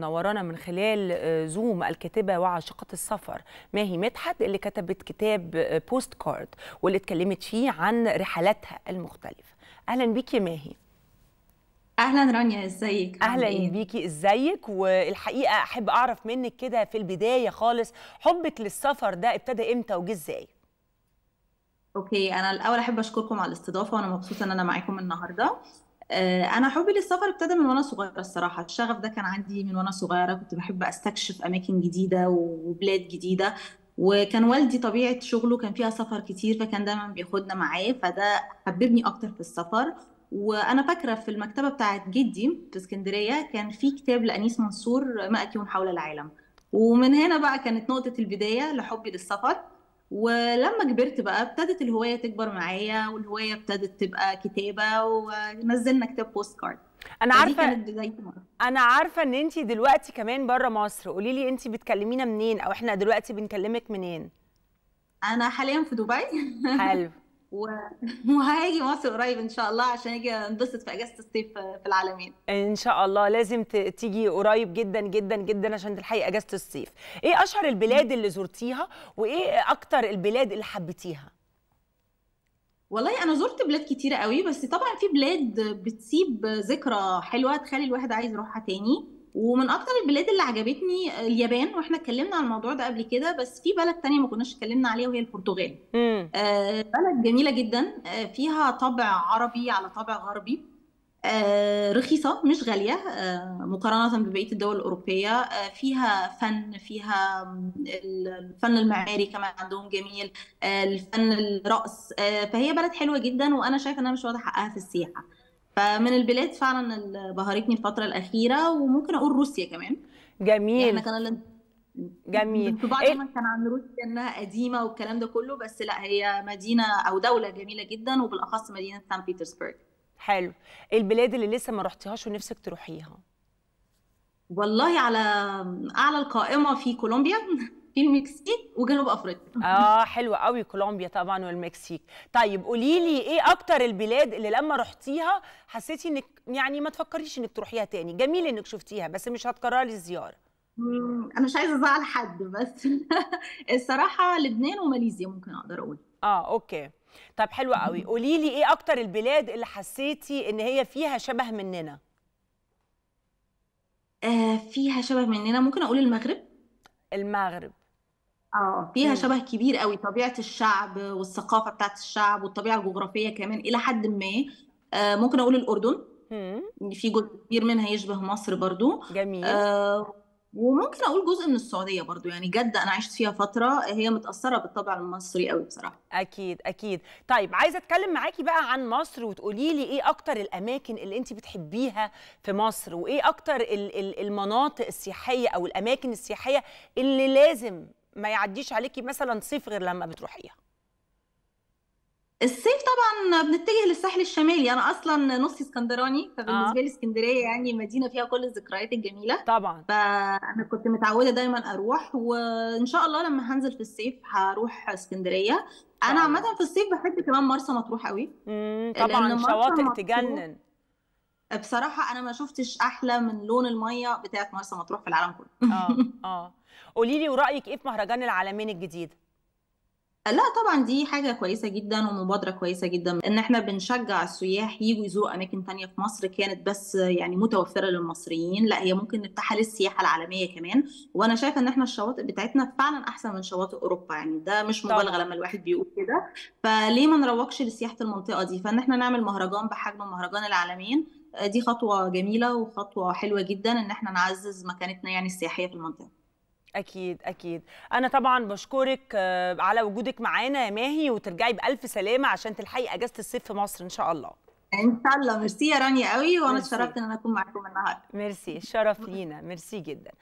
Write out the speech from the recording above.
نورانا من خلال زوم آه، الكاتبة وعاشقة السفر ماهي مدحت اللي كتبت كتاب بوست آه، كارد واللي اتكلمت فيه عن رحلاتها المختلفة أهلا بيك يا ماهي اهلا رانيا ازيك اهلا إيه؟ بيكي ازيك والحقيقه احب اعرف منك كده في البدايه خالص حبك للسفر ده ابتدى امتى وجه ازاي اوكي انا الاول احب اشكركم على الاستضافه وانا مبسوطه ان انا معاكم النهارده آه، انا حبي للسفر ابتدى من وانا صغيره الصراحه الشغف ده كان عندي من وانا صغيره كنت بحب استكشف اماكن جديده وبلاد جديده وكان والدي طبيعه شغله كان فيها سفر كتير فكان دايما بياخدنا معاه فده حببني اكتر في السفر وانا فاكره في المكتبه بتاعه جدي في اسكندريه كان في كتاب لانيس منصور مائة يوم حول العالم ومن هنا بقى كانت نقطه البدايه لحبي للسفر ولما كبرت بقى ابتدت الهوايه تكبر معايا والهوايه ابتدت تبقى كتابه ونزلنا كتاب بوست كارد انا عارفه انا عارفه ان انت دلوقتي كمان بره مصر قولي لي انت بتكلمينا منين او احنا دلوقتي بنكلمك منين انا حاليا في دبي حلو و... وهاجي مصر قريب ان شاء الله عشان اجي انبسط في اجازه الصيف في العالمين ان شاء الله لازم تيجي قريب جدا جدا جدا عشان تلحقي اجازه الصيف ايه اشهر البلاد اللي زرتيها وايه اكتر البلاد اللي حبيتيها والله انا زرت بلاد كتيره قوي بس طبعا في بلاد بتسيب ذكرى حلوه تخلي الواحد عايز يروحها تاني ومن اكتر البلاد اللي عجبتني اليابان واحنا اتكلمنا عن الموضوع ده قبل كده بس في بلد تانية ما كناش اتكلمنا عليها وهي البرتغال آه بلد جميله جدا آه فيها طابع عربي على طابع غربي آه رخيصه مش غاليه آه مقارنه ببقيه الدول الاوروبيه آه فيها فن فيها الفن المعماري كمان عندهم جميل آه، الفن الرقص آه، فهي بلد حلوه جدا وانا شايفه انها مش واخده حقها في السياحه فمن البلاد فعلا اللي بهرتني الفتره الاخيره وممكن اقول روسيا كمان جميل احنا يعني كان جميل بعض إيه؟ كان عن روسيا انها قديمه والكلام ده كله بس لا هي مدينه او دوله جميله جدا وبالاخص مدينه سان بيترسبرغ حلو البلاد اللي لسه ما رحتيهاش ونفسك تروحيها والله على اعلى القائمه في كولومبيا في المكسيك وجنوب افريقيا اه حلوه قوي كولومبيا طبعا والمكسيك طيب قولي لي ايه اكتر البلاد اللي لما رحتيها حسيتي انك يعني ما تفكريش انك تروحيها تاني جميل انك شفتيها بس مش هتكرري الزياره انا مش عايزه ازعل حد بس الصراحه لبنان وماليزيا ممكن اقدر اقول اه اوكي طب حلو قوي قولي لي ايه اكتر البلاد اللي حسيتي ان هي فيها شبه مننا آه فيها شبه مننا ممكن اقول المغرب المغرب اه فيها شبه كبير قوي طبيعة الشعب والثقافة بتاعت الشعب والطبيعة الجغرافية كمان إلى حد ما آه، ممكن أقول الأردن مم. في جزء كبير منها يشبه مصر برضو جميل آه، وممكن اقول جزء من السعوديه برضو يعني جده انا عشت فيها فتره هي متاثره بالطبع المصري قوي بصراحه اكيد اكيد طيب عايزه اتكلم معاكي بقى عن مصر وتقولي لي ايه اكتر الاماكن اللي انت بتحبيها في مصر وايه اكتر المناطق السياحيه او الاماكن السياحيه اللي لازم ما يعديش عليكي مثلا صيف غير لما بتروحيها الصيف طبعا بنتجه للساحل الشمالي انا اصلا نصي اسكندراني فبالنسبه آه. لي اسكندريه يعني مدينه فيها كل الذكريات الجميله طبعا فانا كنت متعوده دايما اروح وان شاء الله لما هنزل في الصيف هروح اسكندريه انا عامه في الصيف بحب كمان مرسى مطروح قوي طبعا شواطئ تجنن بصراحه انا ما شفتش احلى من لون الميه بتاعت مرسى مطروح في العالم كله اه اه قولي لي ورايك ايه في مهرجان العالمين الجديد لا طبعا دي حاجه كويسه جدا ومبادره كويسه جدا ان احنا بنشجع السياح يجوا يزوروا اماكن تانية في مصر كانت بس يعني متوفره للمصريين لا هي ممكن نفتحها للسياحه العالميه كمان وانا شايفه ان احنا الشواطئ بتاعتنا فعلا احسن من شواطئ اوروبا يعني ده مش مبالغه لما الواحد بيقول كده فليه ما نروجش لسياحه المنطقه دي فان احنا نعمل مهرجان بحجم مهرجان العالمين دي خطوه جميله وخطوه حلوه جدا ان احنا نعزز مكانتنا يعني السياحيه في المنطقه اكيد اكيد انا طبعا بشكرك آه، على وجودك معانا يا ماهي وترجعي بالف سلامه عشان تلحقي اجازه الصيف في مصر ان شاء الله ان شاء الله ميرسي يا رانيا قوي وانا اتشرفت ان انا اكون معاكم النهارده ميرسي الشرف لينا ميرسي جدا